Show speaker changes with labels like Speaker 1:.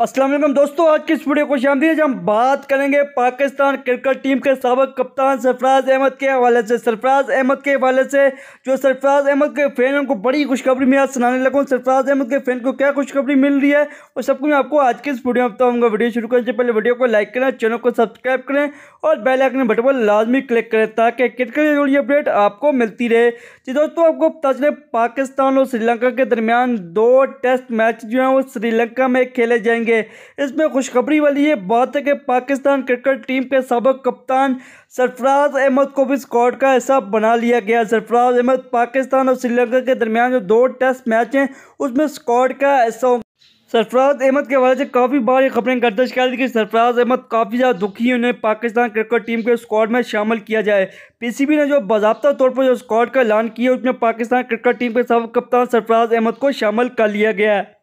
Speaker 1: असलम दोस्तों आज की इस वीडियो को शाम दीजिए हम बात करेंगे पाकिस्तान क्रिकेट टीम के सबक कप्तान सरफराज अहमद के हवाले से सरफराज अहमद के हवाले से जो सरफराज अहमद के फ़ैन उनको बड़ी खुशखबरी मैं आज सुनाने लगा सरफराज अहमद के फ़ैन को क्या खुशखबरी मिल रही है और सबको मैं आपको आज की इस वीडियो में बताऊँगा वीडियो शुरू करने से पहले वीडियो को लाइक करें चैनल को सब्सक्राइब करें और बेलाइकन बटन पर लाजमी क्लिक करें ताकि क्रिकेट से जुड़ी अपडेट आपको मिलती रहे जी दोस्तों आपको पता चले पाकिस्तान और श्रीलंका के दरमियान दो टेस्ट मैच जो हैं वो श्रीलंका में खेले जाएंगे जाएंगे इसमें खुशखबरी वाली ये बात है कि पाकिस्तान क्रिकेट टीम के सबक कप्तान सरफराज अहमद को भी स्कॉट का हिसाब बना लिया गया सरफराज अहमद पाकिस्तान और श्रीलंका के दरमियान जो दो टेस्ट मैच हैं उसमें स्कॉट का हिस्सा सरफराज अहमद के हवाले से काफ़ी बार ये खबरें गर्दश कर कि सरफराज अहमद काफ़ी ज़्यादा दुखी उन्हें पाकिस्तान क्रिकेट टीम के स्कॉड में शामिल किया जाए पीसीबी ने जो बाबा तौर पर जो स्कॉड का ऐलान किया उसमें पाकिस्तान क्रिकेट टीम के सब कप्तान सरफराज अहमद को शामिल कर लिया गया है